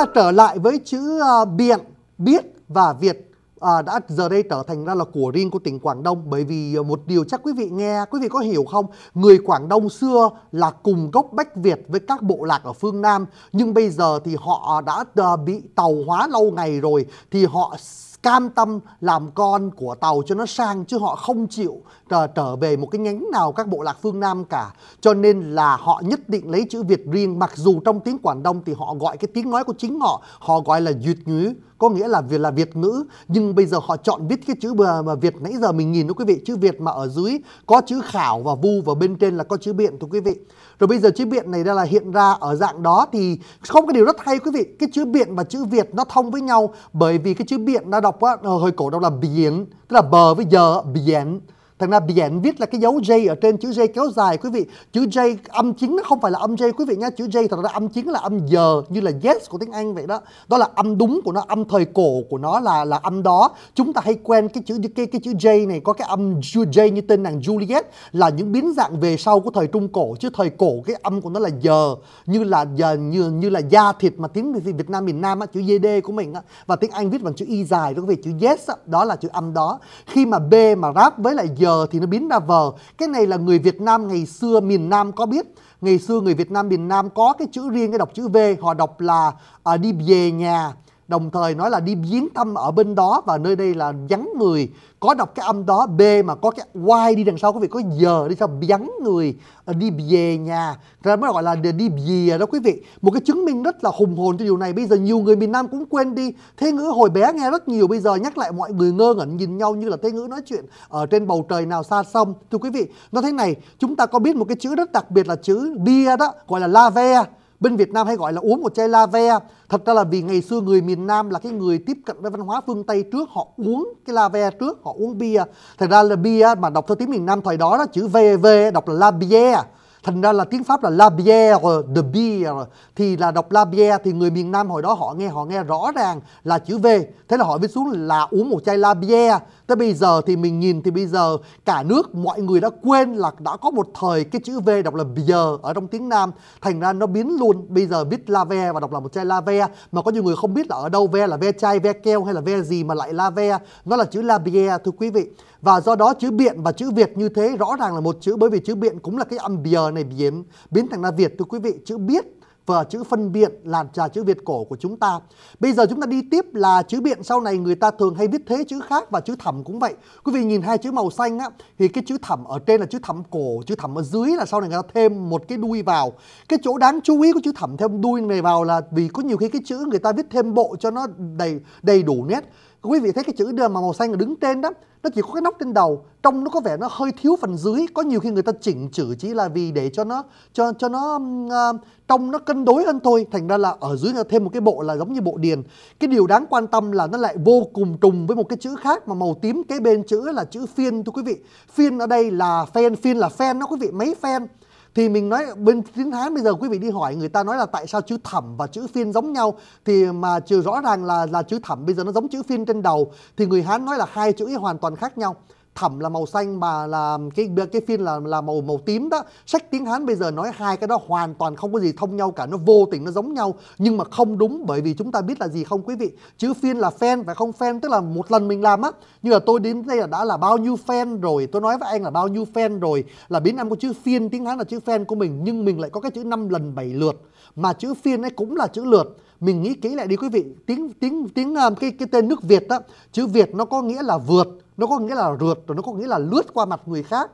ta trở lại với chữ uh, biện, biết và Việt à, đã giờ đây trở thành ra là của riêng của tỉnh Quảng Đông bởi vì à, một điều chắc quý vị nghe quý vị có hiểu không người Quảng Đông xưa là cùng gốc Bách Việt với các bộ lạc ở phương Nam nhưng bây giờ thì họ đã uh, bị tàu hóa lâu ngày rồi thì họ cam tâm làm con của tàu cho nó sang chứ họ không chịu trở, trở về một cái nhánh nào các bộ lạc phương Nam cả. Cho nên là họ nhất định lấy chữ Việt riêng mặc dù trong tiếng Quảng Đông thì họ gọi cái tiếng nói của chính họ, họ gọi là duyệt nhứ có nghĩa là Việt là Việt ngữ nhưng bây giờ họ chọn viết cái chữ mà Việt nãy giờ mình nhìn đó quý vị chữ Việt mà ở dưới có chữ khảo và vu và bên trên là có chữ biện thưa quý vị rồi bây giờ chữ biện này ra là hiện ra ở dạng đó thì không cái điều rất hay quý vị cái chữ biện và chữ Việt nó thông với nhau bởi vì cái chữ biện nó đọc á, hồi cổ đọc là biển tức là bờ với giờ biển Thành ra Biện viết là cái dấu J ở trên chữ J kéo dài quý vị. Chữ J âm chính nó không phải là âm J quý vị nhé, Chữ J thật ra âm chính là âm giờ như là yes của tiếng Anh vậy đó. Đó là âm đúng của nó, âm thời cổ của nó là là âm đó. Chúng ta hay quen cái chữ cái cái chữ J này có cái âm J như tên nàng Juliet là những biến dạng về sau của thời trung cổ chứ thời cổ cái âm của nó là giờ như là giờ như như là da thịt mà tiếng Việt Nam miền Nam á, chữ JD của mình á và tiếng Anh viết bằng chữ y dài đó về chữ yes á, đó là chữ âm đó. Khi mà B mà ráp với lại giờ giờ thì nó biến ra vờ cái này là người Việt Nam ngày xưa miền Nam có biết ngày xưa người Việt Nam miền Nam có cái chữ riêng cái đọc chữ V họ đọc là à, đi về nhà Đồng thời nói là đi viếng thăm ở bên đó và nơi đây là vắng người. Có đọc cái âm đó B mà có cái Y đi đằng sau quý vị có giờ đi sao vắng người ờ, đi về nhà. Ra mới gọi là đi về đó quý vị. Một cái chứng minh rất là hùng hồn cho điều này. Bây giờ nhiều người miền Nam cũng quên đi. Thế ngữ hồi bé nghe rất nhiều. Bây giờ nhắc lại mọi người ngơ ngẩn nhìn nhau như là thế ngữ nói chuyện ở trên bầu trời nào xa xong Thưa quý vị, nó thế này. Chúng ta có biết một cái chữ rất đặc biệt là chữ bia đó gọi là la ve bên Việt Nam hay gọi là uống một chai la ve thật ra là vì ngày xưa người miền Nam là cái người tiếp cận với văn hóa phương Tây trước họ uống cái la ve trước họ uống bia thật ra là bia mà đọc theo tiếng miền Nam thời đó đó chữ v v đọc là la bière thành ra là tiếng pháp là la bière de bière thì là đọc la bière thì người miền nam hồi đó họ nghe họ nghe rõ ràng là chữ v thế là họ viết xuống là uống một chai la bière tới bây giờ thì mình nhìn thì bây giờ cả nước mọi người đã quên là đã có một thời cái chữ v đọc là bière ở trong tiếng nam thành ra nó biến luôn bây giờ viết la ve và đọc là một chai la ve mà có nhiều người không biết là ở đâu ve là ve chai ve keo hay là ve gì mà lại la ve nó là chữ la bière thưa quý vị và do đó chữ biện và chữ việt như thế rõ ràng là một chữ bởi vì chữ biện cũng là cái âm bìa này biến biến thành là việt thưa quý vị chữ biết và chữ phân biện là trà chữ Việt cổ của chúng ta. Bây giờ chúng ta đi tiếp là chữ biện sau này người ta thường hay viết thế chữ khác và chữ thẩm cũng vậy. Quý vị nhìn hai chữ màu xanh á thì cái chữ thẩm ở trên là chữ thẩm cổ, chữ thẩm ở dưới là sau này người ta thêm một cái đuôi vào. Cái chỗ đáng chú ý của chữ thẩm thêm đuôi này vào là vì có nhiều khi cái chữ người ta viết thêm bộ cho nó đầy đầy đủ nét quý vị thấy cái chữ mà màu xanh ở đứng trên đó nó chỉ có cái nóc trên đầu trong nó có vẻ nó hơi thiếu phần dưới có nhiều khi người ta chỉnh chữ chỉ là vì để cho nó cho cho nó uh, à, trong nó cân đối hơn thôi thành ra là ở dưới là thêm một cái bộ là giống như bộ điền cái điều đáng quan tâm là nó lại vô cùng trùng với một cái chữ khác mà màu tím kế bên chữ là chữ phiên thưa quý vị phiên ở đây là phen phiên là phen nó quý vị mấy phen thì mình nói bên tiếng Hán bây giờ quý vị đi hỏi người ta nói là tại sao chữ thẩm và chữ phiên giống nhau thì mà chữ rõ ràng là là chữ thẩm bây giờ nó giống chữ phiên trên đầu thì người Hán nói là hai chữ ấy hoàn toàn khác nhau thẩm là màu xanh mà là cái cái phiên là là màu màu tím đó sách tiếng hán bây giờ nói hai cái đó hoàn toàn không có gì thông nhau cả nó vô tình nó giống nhau nhưng mà không đúng bởi vì chúng ta biết là gì không quý vị chữ phiên là fan phải không fan tức là một lần mình làm á như là tôi đến đây là đã là bao nhiêu fan rồi tôi nói với anh là bao nhiêu fan rồi là biến em có chữ phiên tiếng hán là chữ fan của mình nhưng mình lại có cái chữ năm lần bảy lượt mà chữ phiên ấy cũng là chữ lượt mình nghĩ kỹ lại đi quý vị tiếng tiếng tiếng à, cái cái tên nước việt đó chữ việt nó có nghĩa là vượt nó có nghĩa là rượt rồi nó có nghĩa là lướt qua mặt người khác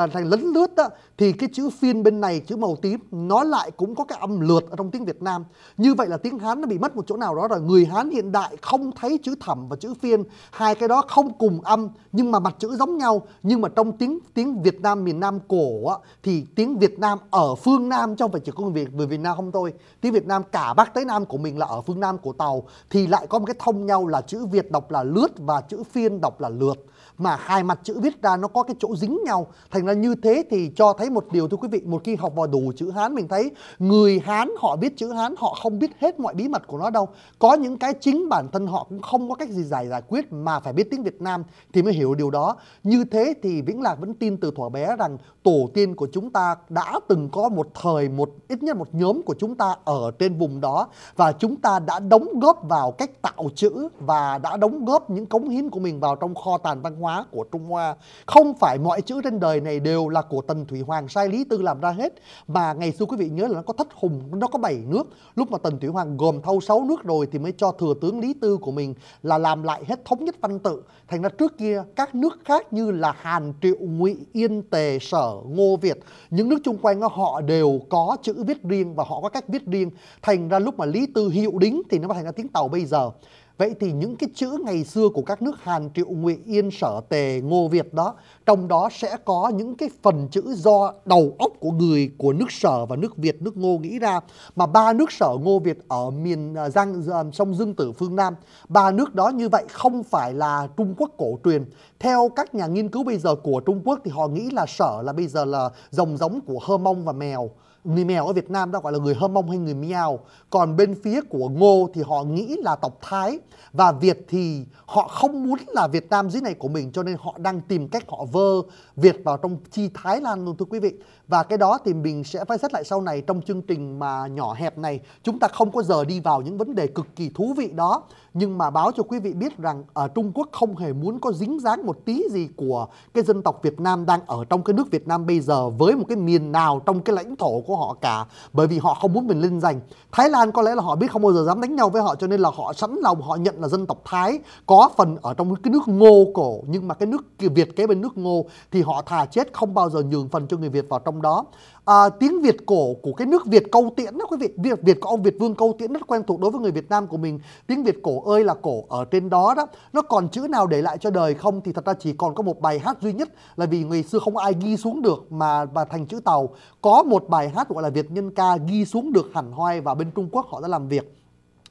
là thành lấn lướt đó, thì cái chữ phiên bên này chữ màu tím nó lại cũng có cái âm lượt ở trong tiếng Việt Nam như vậy là tiếng Hán nó bị mất một chỗ nào đó rồi người Hán hiện đại không thấy chữ thẩm và chữ phiên hai cái đó không cùng âm nhưng mà mặt chữ giống nhau nhưng mà trong tiếng tiếng Việt Nam miền Nam cổ á, thì tiếng Việt Nam ở phương Nam trong phải chỉ có người Việt người Việt Nam không thôi tiếng Việt Nam cả Bắc tới Nam của mình là ở phương Nam của Tàu thì lại có một cái thông nhau là chữ Việt đọc là lướt và chữ phiên đọc là lượt mà hai mặt chữ viết ra nó có cái chỗ dính nhau thành ra như thế thì cho thấy một điều thưa quý vị một khi học vào đủ chữ hán mình thấy người hán họ biết chữ hán họ không biết hết mọi bí mật của nó đâu có những cái chính bản thân họ cũng không có cách gì giải giải quyết mà phải biết tiếng việt nam thì mới hiểu điều đó như thế thì vĩnh lạc vẫn tin từ thuở bé rằng tổ tiên của chúng ta đã từng có một thời một ít nhất một nhóm của chúng ta ở trên vùng đó và chúng ta đã đóng góp vào cách tạo chữ và đã đóng góp những cống hiến của mình vào trong kho tàng văn hóa hóa của Trung Hoa. Không phải mọi chữ trên đời này đều là của Tần Thủy Hoàng sai Lý Tư làm ra hết, mà ngày xưa quý vị nhớ là nó có thất hùng, nó có bảy nước. Lúc mà Tần Thủy Hoàng gồm thâu sáu nước rồi thì mới cho thừa tướng Lý Tư của mình là làm lại hết thống nhất văn tự. Thành ra trước kia các nước khác như là Hàn, Triệu, Ngụy, Yên, Tề, Sở, Ngô, Việt, những nước chung quanh họ đều có chữ viết riêng và họ có cách viết riêng. Thành ra lúc mà Lý Tư hiệu đính thì nó thành ra tiếng Tàu bây giờ. Vậy thì những cái chữ ngày xưa của các nước Hàn, Triệu, Ngụy, Yên, Sở, Tề, Ngô, Việt đó, trong đó sẽ có những cái phần chữ do đầu óc của người của nước Sở và nước Việt, nước Ngô nghĩ ra mà ba nước Sở, Ngô, Việt ở miền à, Giang à, sông Dương Tử phương Nam, ba nước đó như vậy không phải là Trung Quốc cổ truyền theo các nhà nghiên cứu bây giờ của Trung Quốc thì họ nghĩ là sở là bây giờ là dòng giống của hơ mông và mèo người mèo ở Việt Nam đó gọi là người hơ mông hay người miao còn bên phía của ngô thì họ nghĩ là tộc thái và việt thì họ không muốn là việt nam dưới này của mình cho nên họ đang tìm cách họ vơ việt vào trong chi thái lan luôn thưa quý vị và cái đó thì mình sẽ phải xét lại sau này trong chương trình mà nhỏ hẹp này chúng ta không có giờ đi vào những vấn đề cực kỳ thú vị đó nhưng mà báo cho quý vị biết rằng ở à, trung quốc không hề muốn có dính dáng một tí gì của cái dân tộc Việt Nam đang ở trong cái nước Việt Nam bây giờ với một cái miền nào trong cái lãnh thổ của họ cả bởi vì họ không muốn mình lên giành Thái Lan có lẽ là họ biết không bao giờ dám đánh nhau với họ cho nên là họ sẵn lòng họ nhận là dân tộc Thái có phần ở trong cái nước Ngô cổ nhưng mà cái nước Việt kế bên nước Ngô thì họ thà chết không bao giờ nhường phần cho người Việt vào trong đó à, tiếng Việt cổ của cái nước Việt câu tiễn đó quý vị Việt Việt của ông Việt Vương câu tiễn rất quen thuộc đối với người Việt Nam của mình tiếng Việt cổ ơi là cổ ở trên đó đó nó còn chữ nào để lại cho đời không thì thật ra chỉ còn có một bài hát duy nhất là vì người xưa không ai ghi xuống được mà và thành chữ tàu có một bài hát gọi là Việt nhân ca ghi xuống được hẳn hoai và bên Trung Quốc họ đã làm việc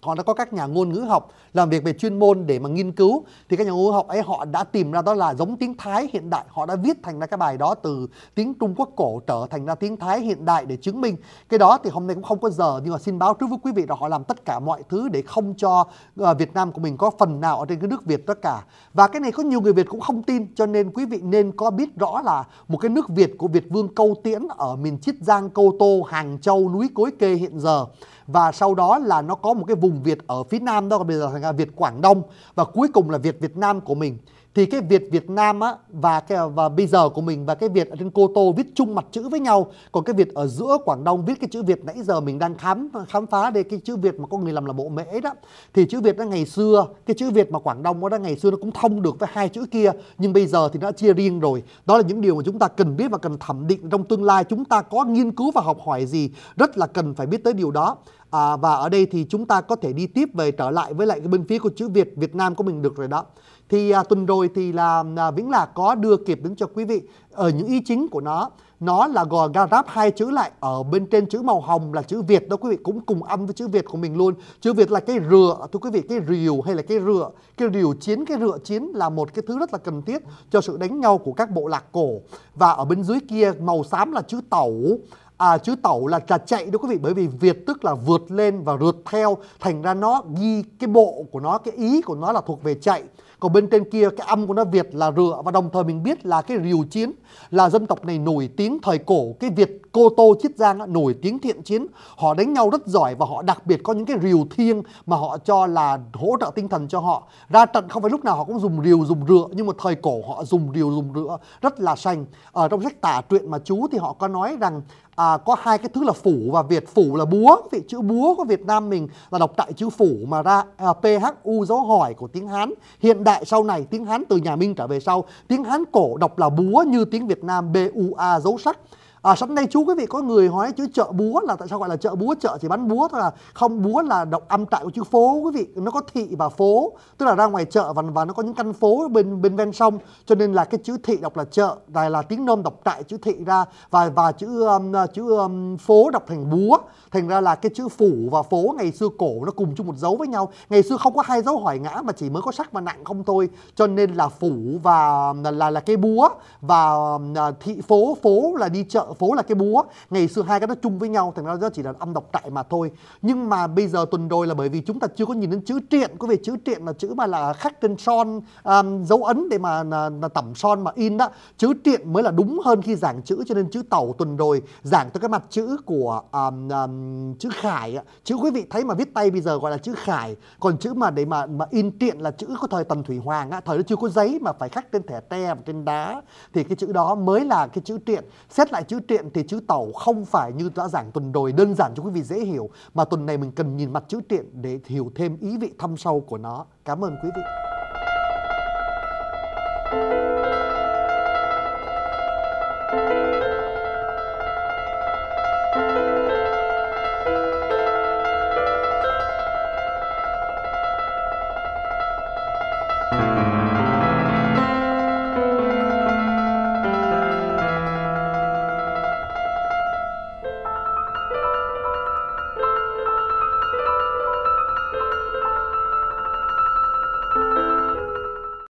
họ đã có các nhà ngôn ngữ học làm việc về chuyên môn để mà nghiên cứu thì các nhà ngôn ngữ học ấy họ đã tìm ra đó là giống tiếng Thái hiện đại họ đã viết thành ra cái bài đó từ tiếng Trung Quốc cổ trở thành ra tiếng Thái hiện đại để chứng minh cái đó thì hôm nay cũng không có giờ nhưng mà xin báo trước với quý vị là họ làm tất cả mọi thứ để không cho ờ, Việt Nam của mình có phần nào ở trên cái nước Việt tất cả và cái này có nhiều người Việt cũng không tin cho nên quý vị nên có biết rõ là một cái nước Việt của Việt Vương Câu Tiễn ở miền Chiết Giang Câu Tô Hàng Châu núi Cối Kê hiện giờ và sau đó là nó có một cái vùng Việt ở phía Nam đó bây giờ thành ra Việt Quảng Đông và cuối cùng là Việt Việt Nam của mình thì cái Việt Việt Nam á và cái, và bây giờ của mình và cái Việt ở trên Cô Tô viết chung mặt chữ với nhau còn cái Việt ở giữa Quảng Đông viết cái chữ Việt nãy giờ mình đang khám khám phá đây cái chữ Việt mà có người làm là bộ mễ đó thì chữ Việt nó ngày xưa cái chữ Việt mà Quảng Đông nó đã ngày xưa nó cũng thông được với hai chữ kia nhưng bây giờ thì nó chia riêng rồi đó là những điều mà chúng ta cần biết và cần thẩm định trong tương lai chúng ta có nghiên cứu và học hỏi gì rất là cần phải biết tới điều đó à, và ở đây thì chúng ta có thể đi tiếp về trở lại với lại cái bên phía của chữ Việt Việt Nam của mình được rồi đó thì à, tuần rồi thì là à, Vĩnh Lạc có đưa kịp đến cho quý vị ở những ý chính của nó nó là gò ga ráp hai chữ lại ở bên trên chữ màu hồng là chữ Việt đó quý vị cũng cùng âm với chữ Việt của mình luôn chữ Việt là cái rửa thưa quý vị cái rìu hay là cái rửa cái rìu chiến cái rửa chiến là một cái thứ rất là cần thiết cho sự đánh nhau của các bộ lạc cổ và ở bên dưới kia màu xám là chữ tẩu à, chữ tẩu là trà chạy đó quý vị bởi vì việt tức là vượt lên và rượt theo thành ra nó ghi cái bộ của nó cái ý của nó là thuộc về chạy còn bên trên kia cái âm của nó Việt là rựa và đồng thời mình biết là cái rìu chiến là dân tộc này nổi tiếng thời cổ cái Việt Cô Tô Chiết Giang nổi tiếng thiện chiến họ đánh nhau rất giỏi và họ đặc biệt có những cái rìu thiêng mà họ cho là hỗ trợ tinh thần cho họ ra trận không phải lúc nào họ cũng dùng rìu dùng rựa nhưng mà thời cổ họ dùng rìu dùng rựa rất là sành ở trong sách tả truyện mà chú thì họ có nói rằng à, có hai cái thứ là phủ và việt phủ là búa vị chữ búa của Việt Nam mình là đọc tại chữ phủ mà ra à, phu dấu hỏi của tiếng Hán hiện đại sau này tiếng Hán từ nhà Minh trở về sau tiếng Hán cổ đọc là búa như tiếng Việt Nam bua dấu sắc à, sẵn đây chú quý vị có người hỏi chữ chợ búa là tại sao gọi là chợ búa chợ chỉ bán búa thôi à không búa là động âm tại của chữ phố quý vị nó có thị và phố tức là ra ngoài chợ và, và nó có những căn phố bên bên ven sông cho nên là cái chữ thị đọc là chợ và là tiếng nôm đọc tại chữ thị ra và và chữ um, chữ um, phố đọc thành búa thành ra là cái chữ phủ và phố ngày xưa cổ nó cùng chung một dấu với nhau ngày xưa không có hai dấu hỏi ngã mà chỉ mới có sắc và nặng không thôi cho nên là phủ và là là, cái búa và um, à, thị phố phố là đi chợ phố là cái búa ngày xưa hai cái nó chung với nhau thành ra nó chỉ là âm độc tại mà thôi nhưng mà bây giờ tuần rồi là bởi vì chúng ta chưa có nhìn đến chữ triện có về chữ triện là chữ mà là khắc trên son um, dấu ấn để mà là, là tẩm son mà in đó chữ triện mới là đúng hơn khi giảng chữ cho nên chữ tàu tuần rồi giảng tới cái mặt chữ của um, um, chữ khải chữ quý vị thấy mà viết tay bây giờ gọi là chữ khải còn chữ mà để mà mà in triện là chữ của thời tần thủy hoàng á thời đó chưa có giấy mà phải khắc trên thẻ tre và trên đá thì cái chữ đó mới là cái chữ triện xét lại chữ truyện thì chữ tàu không phải như đã giảng tuần rồi đơn giản cho quý vị dễ hiểu mà tuần này mình cần nhìn mặt chữ truyện để hiểu thêm ý vị thâm sâu của nó. Cảm ơn quý vị.